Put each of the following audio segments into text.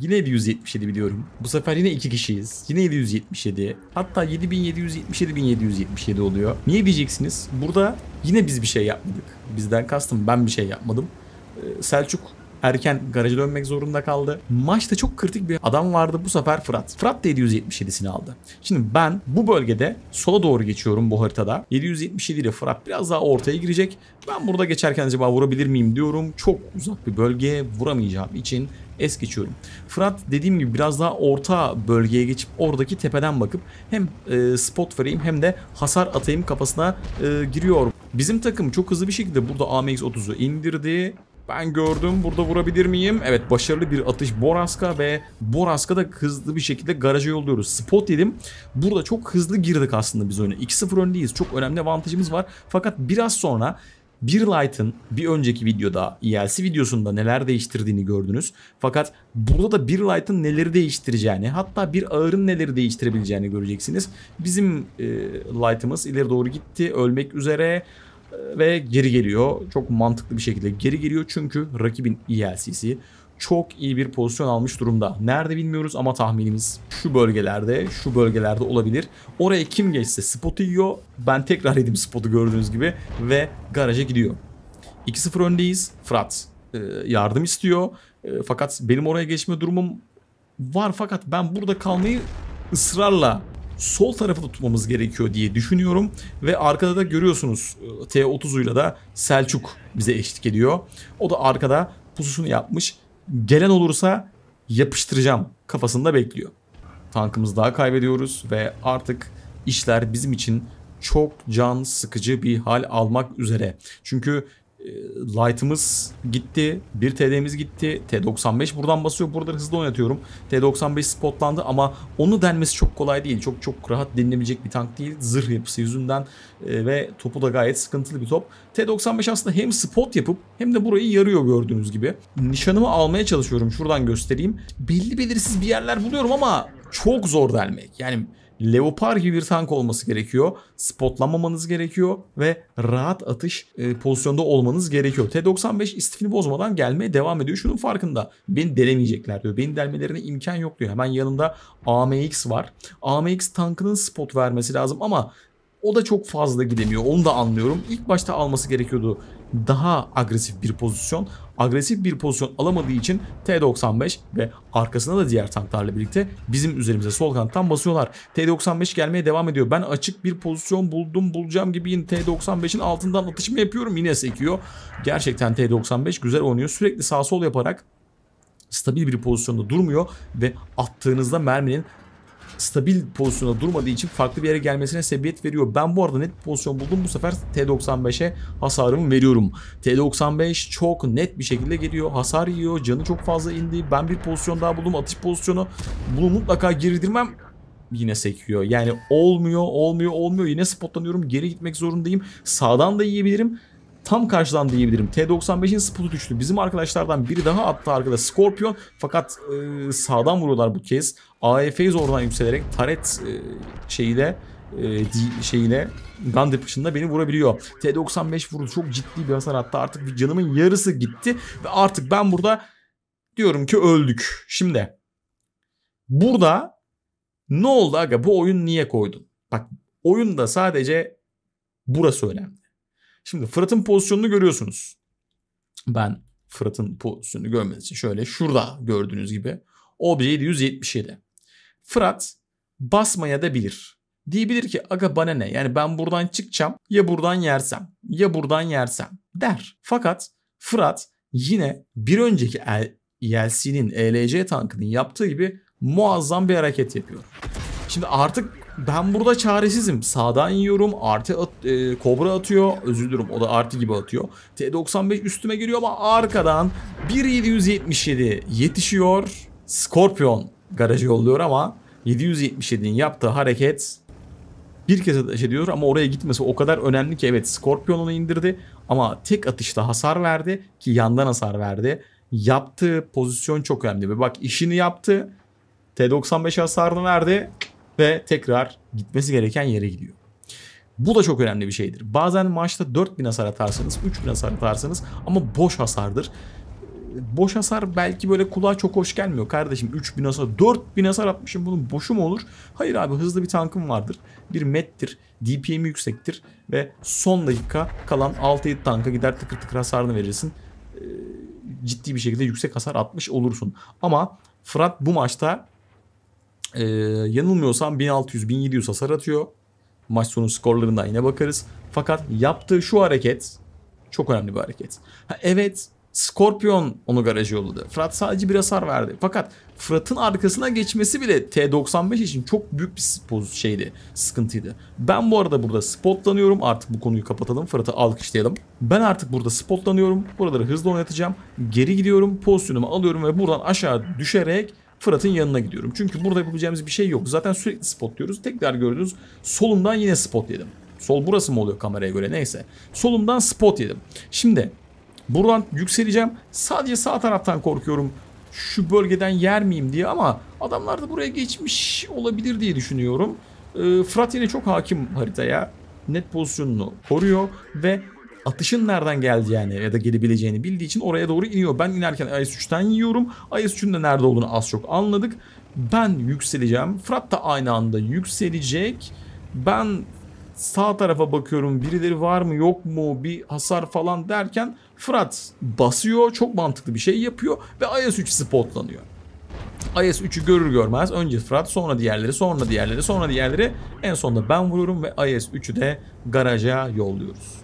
Yine 777 biliyorum. Bu sefer yine iki kişiyiz. Yine 777. Hatta 7777 1777 oluyor. Niye diyeceksiniz? Burada yine biz bir şey yapmadık. Bizden kastım ben bir şey yapmadım. Ee, Selçuk erken garaja dönmek zorunda kaldı. Maçta çok kritik bir adam vardı bu sefer Fırat. Fırat da 777'sini aldı. Şimdi ben bu bölgede sola doğru geçiyorum bu haritada. 777 ile Fırat biraz daha ortaya girecek. Ben burada geçerken acaba vurabilir miyim diyorum. Çok uzak bir bölge vuramayacağım için es geçiyorum. Fırat dediğim gibi biraz daha orta bölgeye geçip oradaki tepeden bakıp hem e, spot vereyim hem de hasar atayım kafasına e, giriyor. Bizim takım çok hızlı bir şekilde burada AMX-30'u indirdi. Ben gördüm burada vurabilir miyim? Evet başarılı bir atış Boraska ve Boraska da hızlı bir şekilde garaja yolluyoruz. Spot yedim. Burada çok hızlı girdik aslında biz oyuna. 2-0 öndeyiz. Çok önemli avantajımız var. Fakat biraz sonra bir Light'ın bir önceki videoda ELC videosunda neler değiştirdiğini gördünüz. Fakat burada da Bir Light'ın neleri değiştireceğini hatta bir ağırın neleri değiştirebileceğini göreceksiniz. Bizim e, Light'ımız ileri doğru gitti ölmek üzere e, ve geri geliyor. Çok mantıklı bir şekilde geri geliyor çünkü rakibin ELC'si çok iyi bir pozisyon almış durumda. Nerede bilmiyoruz ama tahminimiz şu bölgelerde, şu bölgelerde olabilir. Oraya kim geçse spotu yiyor. Ben tekrar edeyim spotu gördüğünüz gibi ve garaja gidiyor. 2-0 öndeyiz. Fırat e, yardım istiyor. E, fakat benim oraya geçme durumum var fakat ben burada kalmayı ısrarla sol tarafı da tutmamız gerekiyor diye düşünüyorum. Ve arkada da görüyorsunuz e, T30'uyla da Selçuk bize eşlik ediyor. O da arkada pususunu yapmış gelen olursa yapıştıracağım kafasında bekliyor. Tankımızı daha kaybediyoruz ve artık işler bizim için çok can sıkıcı bir hal almak üzere. Çünkü ee, light'ımız gitti. 1 TD'miz gitti. T95 buradan basıyor. Burada hızlı oynatıyorum. T95 spotlandı ama onu denmesi çok kolay değil. Çok çok rahat denilebilecek bir tank değil. Zırh yapısı yüzünden e, ve topu da gayet sıkıntılı bir top. T95 aslında hem spot yapıp hem de burayı yarıyor gördüğünüz gibi. Nişanımı almaya çalışıyorum. Şuradan göstereyim. Belli belirsiz bir yerler buluyorum ama çok zor delmek. Yani Leopar gibi bir tank olması gerekiyor. Spotlanmamanız gerekiyor ve rahat atış e, pozisyonda olmanız gerekiyor. T-95 istifini bozmadan gelmeye devam ediyor. Şunun farkında. Beni delemeyecekler diyor. Beni delmelerine imkan yok diyor. Hemen yanında AMX var. AMX tankının spot vermesi lazım ama o da çok fazla gidemiyor. Onu da anlıyorum. İlk başta alması gerekiyordu daha agresif bir pozisyon. Agresif bir pozisyon alamadığı için T-95 ve arkasında da diğer tanklarla birlikte bizim üzerimize sol kanattan basıyorlar. T-95 gelmeye devam ediyor. Ben açık bir pozisyon buldum bulacağım gibi T-95'in altından atışımı yapıyorum yine sekiyor. Gerçekten T-95 güzel oynuyor. Sürekli sağ sol yaparak stabil bir pozisyonda durmuyor ve attığınızda merminin stabil pozisyonda durmadığı için farklı bir yere gelmesine sebebiyet veriyor. Ben bu arada net bir pozisyon buldum. Bu sefer T95'e hasarımı veriyorum. T95 çok net bir şekilde geliyor. Hasar yiyor. Canı çok fazla indi. Ben bir pozisyon daha buldum. Atış pozisyonu. Bunu mutlaka girdirmem yine sekiyor. Yani olmuyor, olmuyor, olmuyor. Yine spotlanıyorum. Geri gitmek zorundayım. Sağdan da yiyebilirim tam karşıdan diyebilirim. T95'in spotu düştü. Bizim arkadaşlardan biri daha attı arkada Scorpion. Fakat e, sağdan vuruyorlar bu kez. AF'yi zordan yükselerek taret şeyiyle şeyiyle e, gun depression'da beni vurabiliyor. T95 vurdu. Çok ciddi bir hasar attı. Artık bir canımın yarısı gitti. Ve artık ben burada diyorum ki öldük. Şimdi burada ne oldu aga? Bu oyun niye koydun? Bak oyunda sadece burası önemli. Şimdi Fırat'ın pozisyonunu görüyorsunuz. Ben Fırat'ın pozisyonunu görmeniz için şöyle şurada gördüğünüz gibi OBJ 777. Fırat basmaya da bilir. Diyebilir ki aga bana ne yani ben buradan çıkacağım ya buradan yersem ya buradan yersem der. Fakat Fırat yine bir önceki ELC'nin e ELC tankının yaptığı gibi muazzam bir hareket yapıyor. Şimdi artık ben burada çaresizim. Sağdan yiyorum. Artı at, e, kobra atıyor. Özür dilerim o da artı gibi atıyor. T95 üstüme giriyor ama arkadan 1777 yetişiyor. Scorpion garajı yolluyor ama 777'nin yaptığı hareket bir kez ateş ediyor ama oraya gitmesi o kadar önemli ki evet Scorpion'unu indirdi ama tek atışta hasar verdi ki yandan hasar verdi. Yaptığı pozisyon çok önemli ve bak işini yaptı. T95 hasarını verdi ve tekrar gitmesi gereken yere gidiyor. Bu da çok önemli bir şeydir. Bazen maçta 4000 hasar atarsanız, 3000 hasar atarsınız ama boş hasardır boş hasar belki böyle kulağa çok hoş gelmiyor. Kardeşim 3000 hasar 4000 hasar atmışım bunun boşu mu olur? Hayır abi hızlı bir tankım vardır. Bir mettir. DPM'i yüksektir. Ve son dakika kalan 6-7 tanka gider tıkır tıkır hasarını verirsin. E, ciddi bir şekilde yüksek hasar atmış olursun. Ama Fırat bu maçta e, yanılmıyorsam 1600-1700 hasar atıyor. Maç sonu skorlarına yine bakarız. Fakat yaptığı şu hareket çok önemli bir hareket. Ha, evet Scorpion onu garaja yolladı. Fırat sadece bir hasar verdi. Fakat Fırat'ın arkasına geçmesi bile T95 için çok büyük bir şeydi, sıkıntıydı. Ben bu arada burada spotlanıyorum. Artık bu konuyu kapatalım. Fırat'ı alkışlayalım. Ben artık burada spotlanıyorum. Buraları hızlı oynatacağım. Geri gidiyorum. Pozisyonumu alıyorum ve buradan aşağı düşerek Fırat'ın yanına gidiyorum. Çünkü burada yapabileceğimiz bir şey yok. Zaten sürekli spot Tekrar gördünüz. Solumdan yine spot yedim. Sol burası mı oluyor kameraya göre neyse. Solumdan spot yedim. Şimdi Buradan yükseleceğim. Sadece sağ taraftan korkuyorum. Şu bölgeden yer miyim diye ama adamlar da buraya geçmiş olabilir diye düşünüyorum. Ee, Fırat yine çok hakim haritaya. Net pozisyonunu koruyor ve atışın nereden geleceğini ya da gelebileceğini bildiği için oraya doğru iniyor. Ben inerken IS-3'ten yiyorum. IS-3'ün de nerede olduğunu az çok anladık. Ben yükseleceğim. Fırat da aynı anda yükselecek. Ben sağ tarafa bakıyorum. Birileri var mı yok mu bir hasar falan derken Fırat basıyor, çok mantıklı bir şey yapıyor ve IS-3 spotlanıyor. IS-3'ü görür görmez önce Fırat, sonra diğerleri, sonra diğerleri, sonra diğerleri. En sonunda ben vururum ve IS-3'ü de garaja yolluyoruz.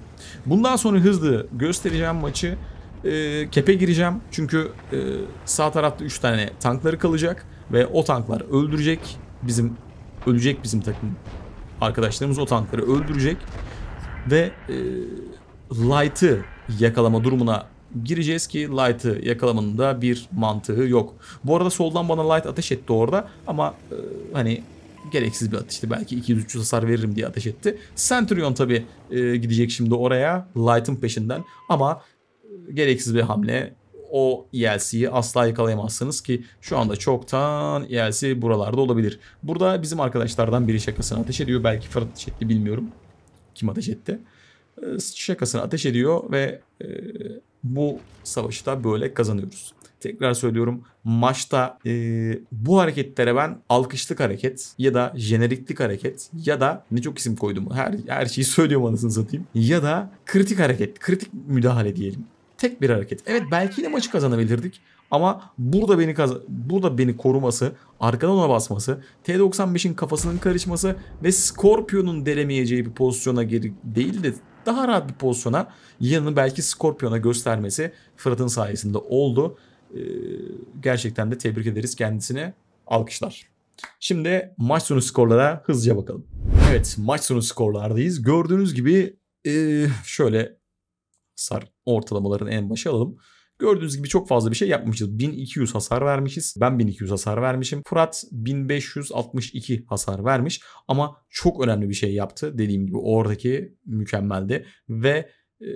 Bundan sonra hızlı göstereceğim maçı. E, kepe gireceğim çünkü e, sağ tarafta 3 tane tankları kalacak ve o tanklar öldürecek bizim ölecek bizim takım arkadaşlarımız o tankları öldürecek ve e, Light'ı yakalama durumuna gireceğiz ki Light'ı yakalamanın da bir mantığı yok. Bu arada soldan bana Light ateş etti orada ama e, hani gereksiz bir ateşti. Belki 200-300 hasar veririm diye ateş etti. Centurion tabi e, gidecek şimdi oraya Light'ın peşinden ama e, gereksiz bir hamle. O ELC'yi asla yakalayamazsınız ki şu anda çoktan ELC buralarda olabilir. Burada bizim arkadaşlardan biri şakasını ateş ediyor. Belki Fırat ateş etti bilmiyorum. Kim ateş etti? E, şakasını ateş ediyor ve e, bu savaşı da böyle kazanıyoruz. Tekrar söylüyorum maçta e, bu hareketlere ben alkışlık hareket ya da jeneriklik hareket ya da ne çok isim koydum her, her şeyi söylüyorum anasını satayım ya da kritik hareket kritik müdahale diyelim. Tek bir hareket. Evet belki de maçı kazanabilirdik ama burada beni burada beni koruması, arkadan ona basması, T95'in kafasının karışması ve Scorpion'un delemeyeceği bir pozisyona geri değil de daha rahat bir pozisyona yanını belki Scorpion'a göstermesi Fırat'ın sayesinde oldu. Ee, gerçekten de tebrik ederiz kendisine. Alkışlar. Şimdi maç sonu skorlara hızlıca bakalım. Evet maç sonu skorlardayız. Gördüğünüz gibi ee, şöyle sar ortalamaların en başı alalım. Gördüğünüz gibi çok fazla bir şey yapmışız. 1200 hasar vermişiz. Ben 1200 hasar vermişim. Fırat 1562 hasar vermiş. Ama çok önemli bir şey yaptı. Dediğim gibi oradaki mükemmeldi. Ve e,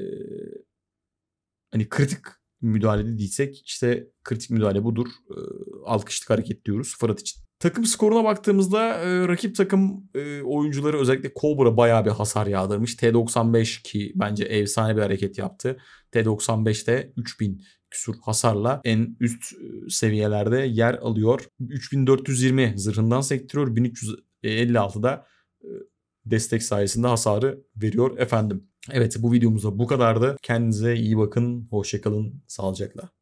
hani kritik müdahale dediysek işte kritik müdahale budur. E, alkışlık hareket diyoruz Fırat için. Takım skoruna baktığımızda e, rakip takım e, oyuncuları özellikle Cobra bayağı bir hasar yağdırmış. T95 ki bence efsane bir hareket yaptı. T95'te 3000 küsur hasarla en üst e, seviyelerde yer alıyor. 3420 zırhından sektiriyor. 1356'da e, destek sayesinde hasarı veriyor efendim. Evet bu videomuzda bu kadardı. Kendinize iyi bakın. Hoşçakalın. Sağlıcakla.